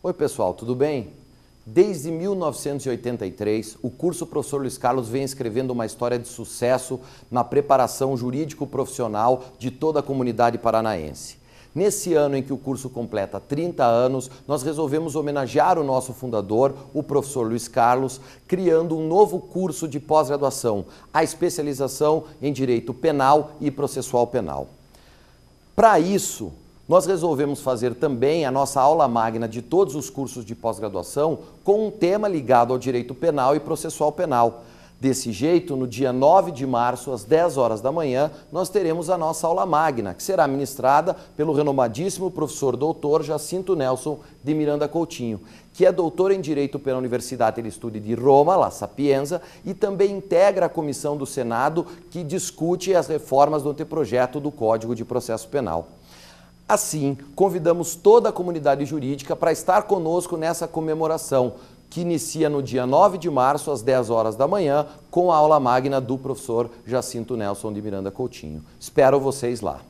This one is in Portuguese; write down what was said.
Oi, pessoal, tudo bem? Desde 1983, o curso Professor Luiz Carlos vem escrevendo uma história de sucesso na preparação jurídico-profissional de toda a comunidade paranaense. Nesse ano em que o curso completa 30 anos, nós resolvemos homenagear o nosso fundador, o professor Luiz Carlos, criando um novo curso de pós-graduação, a especialização em Direito Penal e Processual Penal. Para isso, nós resolvemos fazer também a nossa aula magna de todos os cursos de pós-graduação com um tema ligado ao direito penal e processual penal. Desse jeito, no dia 9 de março, às 10 horas da manhã, nós teremos a nossa aula magna, que será ministrada pelo renomadíssimo professor doutor Jacinto Nelson de Miranda Coutinho, que é doutor em Direito pela Universidade de Estude de Roma, La Sapienza, e também integra a comissão do Senado que discute as reformas do anteprojeto do Código de Processo Penal. Assim, convidamos toda a comunidade jurídica para estar conosco nessa comemoração, que inicia no dia 9 de março, às 10 horas da manhã, com a aula magna do professor Jacinto Nelson de Miranda Coutinho. Espero vocês lá.